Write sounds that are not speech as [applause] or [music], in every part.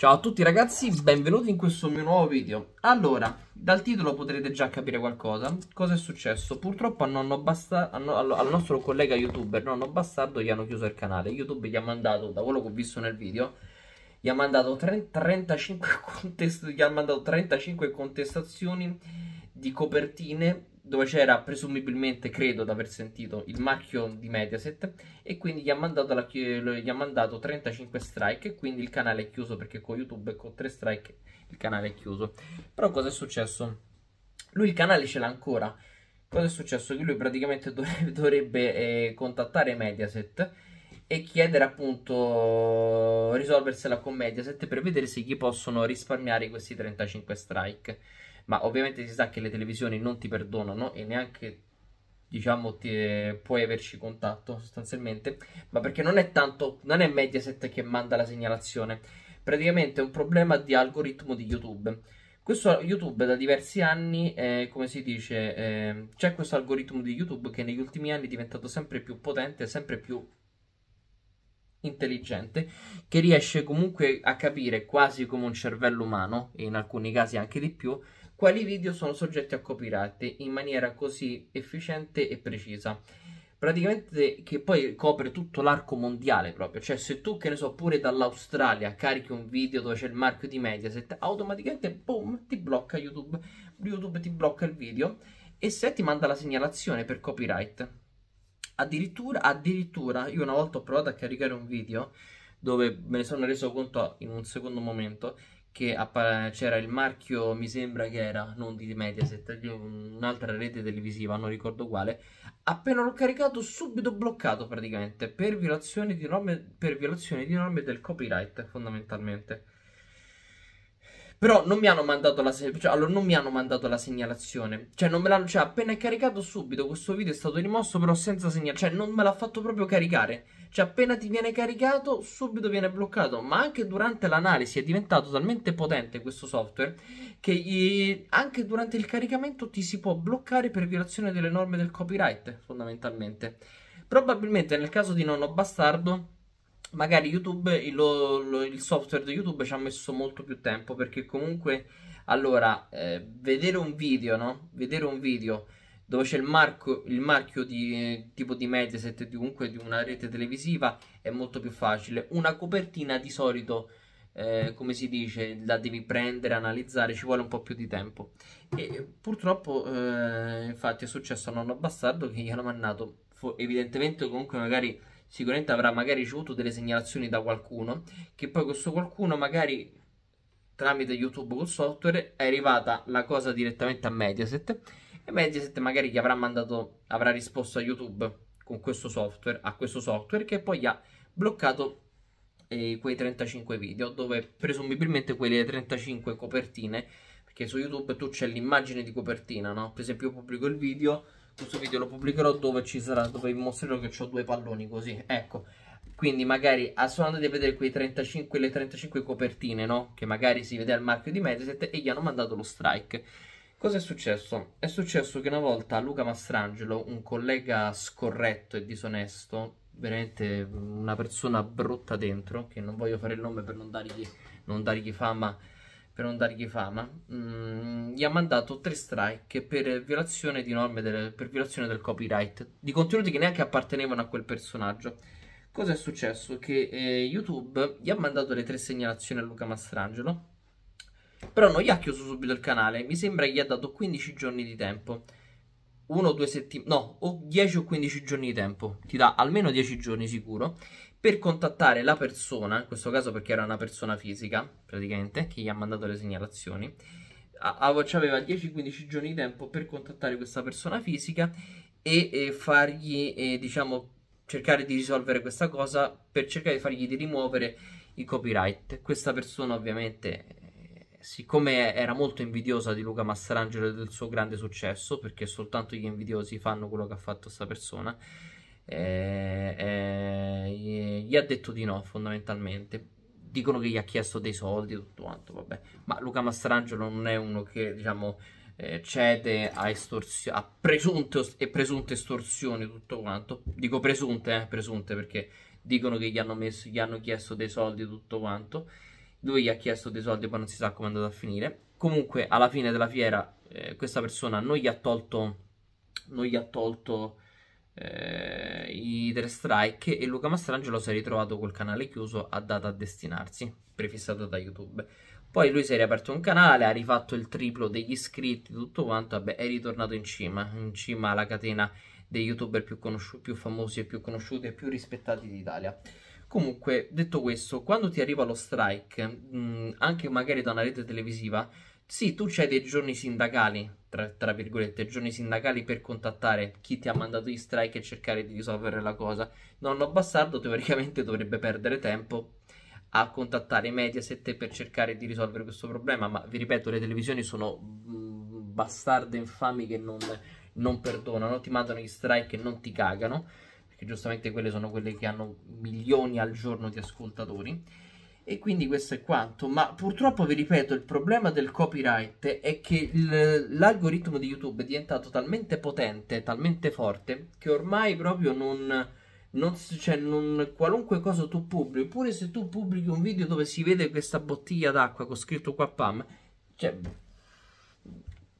Ciao a tutti ragazzi, benvenuti in questo mio nuovo video. Allora, dal titolo potrete già capire qualcosa. Cosa è successo? Purtroppo a nonno Basta a no al nostro collega youtuber, nonno bastardo, gli hanno chiuso il canale. YouTube gli ha mandato, da quello che ho visto nel video, gli ha mandato, 30, 35, [laughs] contest gli ha mandato 35 contestazioni di copertine dove c'era presumibilmente, credo di aver sentito, il marchio di Mediaset e quindi gli ha mandato, la, gli ha mandato 35 strike e quindi il canale è chiuso perché con YouTube e con 3 strike il canale è chiuso. Però cosa è successo? Lui il canale ce l'ha ancora. Cosa è successo? Che lui praticamente [laughs] dovrebbe, dovrebbe eh, contattare Mediaset e chiedere appunto risolversela con Mediaset per vedere se gli possono risparmiare questi 35 strike ma ovviamente si sa che le televisioni non ti perdonano e neanche diciamo ti, eh, puoi averci contatto sostanzialmente ma perché non è tanto non è Mediaset che manda la segnalazione praticamente è un problema di algoritmo di YouTube questo YouTube da diversi anni, eh, come si dice, eh, c'è questo algoritmo di YouTube che negli ultimi anni è diventato sempre più potente, sempre più intelligente, che riesce comunque a capire quasi come un cervello umano, e in alcuni casi anche di più, quali video sono soggetti a copyright in maniera così efficiente e precisa. Praticamente che poi copre tutto l'arco mondiale proprio, cioè se tu che ne so pure dall'Australia carichi un video dove c'è il marchio di Mediaset, automaticamente boom ti blocca YouTube, YouTube ti blocca il video e se ti manda la segnalazione per copyright. Addirittura, addirittura io una volta ho provato a caricare un video dove me ne sono reso conto in un secondo momento che c'era il marchio, mi sembra che era, non di Mediaset, un'altra rete televisiva, non ricordo quale, appena l'ho caricato subito bloccato praticamente, per violazione di norme, per violazione di norme del copyright fondamentalmente. Però non mi hanno mandato la, se- cioè, allora, non mi hanno mandato la segnalazione. Cioè, non me l'hanno. Cioè, appena è caricato subito questo video è stato rimosso, però senza segnalazione. Cioè, non me l'ha fatto proprio caricare. Cioè appena ti viene caricato subito viene bloccato, ma anche durante l'analisi è diventato talmente potente questo software che eh, anche durante il caricamento ti si può bloccare per violazione delle norme del copyright fondamentalmente. Probabilmente nel caso di Nonno Bastardo magari YouTube, il, lo, il software di YouTube ci ha messo molto più tempo perché comunque allora eh, vedere un video, no? Vedere un video dove c'è il, marco, il marchio di tipo di Mediaset, di comunque di una rete televisiva, è molto più facile. Una copertina di solito, eh, come si dice, la devi prendere, analizzare, ci vuole un po' più di tempo. E purtroppo, eh, infatti, è successo a nonno Bastardo che gli hanno mandato, evidentemente, comunque, magari. Sicuramente avrà magari ricevuto delle segnalazioni da qualcuno che poi questo qualcuno magari tramite YouTube col software è arrivata la cosa direttamente a Mediaset e Mediaset magari gli avrà mandato, avrà risposto a YouTube con questo software, a questo software che poi ha bloccato eh, quei 35 video dove presumibilmente quelle 35 copertine perché su YouTube tu c'è l'immagine di copertina, no? Per esempio io pubblico il video, questo video lo pubblicherò dove ci sarà, dove vi mostrerò che ho due palloni così, ecco. Quindi magari ah, sono andati a vedere quei 35, le 35 copertine, no? Che magari si vede al marchio di Mediaset e gli hanno mandato lo strike. Cosa è successo? È successo che una volta Luca Mastrangelo, un collega scorretto e disonesto, veramente una persona brutta dentro, che non voglio fare il nome per non dargli, non dargli fama, per non dargli fama, mh, mm, gli ha mandato tre strike per violazione di norme, del, per violazione del copyright, di contenuti che neanche appartenevano a quel personaggio. Cosa è successo? Che eh, YouTube gli ha mandato le tre segnalazioni a Luca Mastrangelo, però non gli ha chiuso subito il canale, mi sembra gli ha dato 15 giorni di tempo. 1 o 2 settimane, no, o 10 o 15 giorni di tempo, ti dà almeno 10 giorni sicuro, per contattare la persona, in questo caso perché era una persona fisica, praticamente, che gli ha mandato le segnalazioni, aveva 10-15 giorni di tempo per contattare questa persona fisica e, e fargli, e, diciamo, cercare di risolvere questa cosa per cercare di fargli di rimuovere il copyright. Questa persona ovviamente siccome era molto invidiosa di Luca Mastrangelo e del suo grande successo, perché soltanto gli invidiosi fanno quello che ha fatto questa persona, eh, eh, gli ha detto di no fondamentalmente. Dicono che gli ha chiesto dei soldi e tutto quanto, vabbè. Ma Luca Mastrangelo non è uno che, diciamo, eh, cede a, estorsio- a presunte os- e presunte estorsioni tutto quanto. Dico presunte, eh, presunte perché dicono che gli hanno, messo, gli hanno chiesto dei soldi e tutto quanto. Lui gli ha chiesto dei soldi, poi non si sa come è andato a finire. Comunque, alla fine della fiera, eh, questa persona non gli ha tolto, non gli ha tolto eh, i tre strike e Luca Mastrangelo si è ritrovato col canale chiuso a data a destinarsi, prefissato da YouTube. Poi lui si è riaperto un canale, ha rifatto il triplo degli iscritti, tutto quanto, vabbè, è ritornato in cima, in cima alla catena dei youtuber più, più famosi e più conosciuti e più rispettati d'Italia. Comunque, detto questo, quando ti arriva lo strike, mh, mm, anche magari da una rete televisiva, sì, tu c'hai dei giorni sindacali, tra, tra, virgolette, giorni sindacali per contattare chi ti ha mandato gli strike e cercare di risolvere la cosa. Nonno Bastardo teoricamente dovrebbe perdere tempo a contattare Mediaset per cercare di risolvere questo problema, ma vi ripeto, le televisioni sono mm, bastarde infami che non, non perdonano, ti mandano gli strike e non ti cagano perché giustamente quelle sono quelle che hanno milioni al giorno di ascoltatori. E quindi questo è quanto, ma purtroppo vi ripeto, il problema del copyright è che l'algoritmo di YouTube è diventato talmente potente, talmente forte, che ormai proprio non, non, cioè, non, qualunque cosa tu pubblichi, pure se tu pubblichi un video dove si vede questa bottiglia d'acqua con scritto qua PAM, cioè,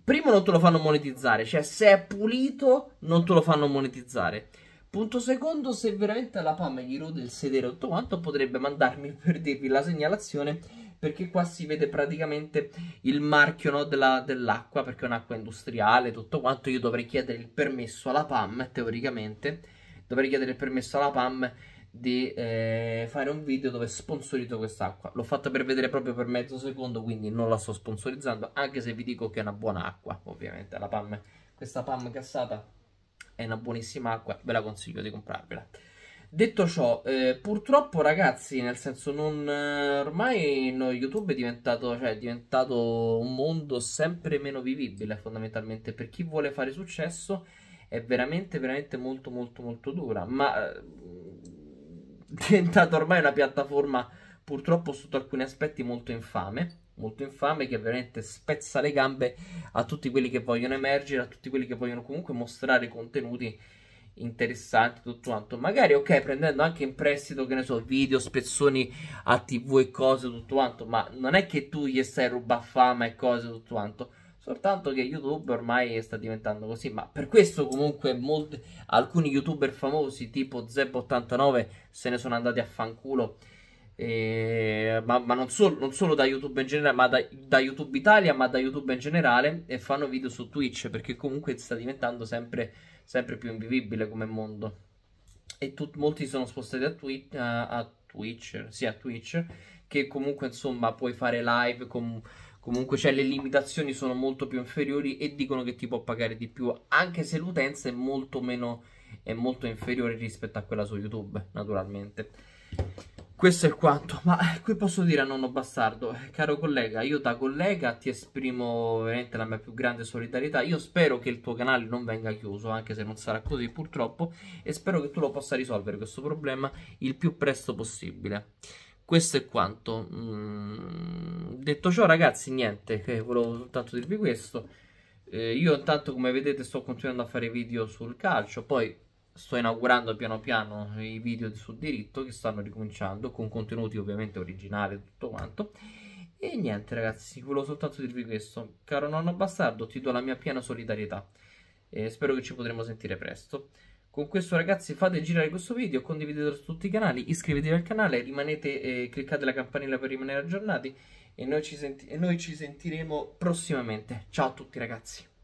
primo non te lo fanno monetizzare, cioè se è pulito non te lo fanno monetizzare. Punto secondo, se veramente la PAM gli rode il sedere tutto quanto potrebbe mandarmi per dirvi la segnalazione perché qua si vede praticamente il marchio no, dell'acqua perché è un'acqua industriale tutto quanto io dovrei chiedere il permesso alla PAM teoricamente dovrei chiedere il permesso alla PAM di eh, fare un video dove sponsorizzo quest'acqua. L'ho fatta per vedere proprio per mezzo secondo, quindi non la sto sponsorizzando, anche se vi dico che è una buona acqua, ovviamente, la PAM. Questa PAM cassata è una buonissima acqua, ve la consiglio di comprarvela. Detto ciò, eh, purtroppo ragazzi, nel senso non eh, ormai no, YouTube è diventato, cioè, è diventato un mondo sempre meno vivibile fondamentalmente per chi vuole fare successo è veramente veramente molto molto molto dura, ma eh, [laughs] è diventata ormai una piattaforma purtroppo sotto alcuni aspetti molto infame molto infame che veramente spezza le gambe a tutti quelli che vogliono emergere, a tutti quelli che vogliono comunque mostrare contenuti interessanti tutto quanto magari ok prendendo anche in prestito che ne so video spezzoni a tv e cose tutto quanto ma non è che tu gli stai rubando fama e cose tutto quanto soltanto che youtube ormai sta diventando così ma per questo comunque molti, alcuni youtuber famosi tipo zeb89 se ne sono andati a fanculo e, eh, ma, ma non, so, non, solo da YouTube in generale, ma da, da, YouTube Italia, ma da YouTube in generale e fanno video su Twitch perché comunque sta diventando sempre, sempre più invivibile come mondo. E tut, molti sono spostati a, twi- a, a, Twitch, sì, a Twitch, che comunque insomma puoi fare live, com- comunque cioè, le limitazioni sono molto più inferiori e dicono che ti può pagare di più, anche se l'utenza è molto meno è molto inferiore rispetto a quella su YouTube, naturalmente. Questo è quanto, ma eh, qui posso dire a nonno bastardo, eh, caro collega, io da collega ti esprimo veramente la mia più grande solidarietà, io spero che il tuo canale non venga chiuso, anche se non sarà così purtroppo, e spero che tu lo possa risolvere questo problema il più presto possibile. Questo è quanto. Mm, detto ciò ragazzi, niente, eh, volevo soltanto dirvi questo. Eh, io intanto come vedete sto continuando a fare video sul calcio, poi sto inaugurando piano piano i video sul diritto che stanno ricominciando con contenuti ovviamente originali e tutto quanto. E niente ragazzi, volevo soltanto dirvi questo. Caro nonno bastardo, ti do la mia piena solidarietà. E spero che ci potremo sentire presto. Con questo ragazzi fate girare questo video, condividetelo su tutti i canali, iscrivetevi al canale, rimanete, eh, cliccate la campanella per rimanere aggiornati e noi ci, senti e noi ci sentiremo prossimamente. Ciao a tutti ragazzi!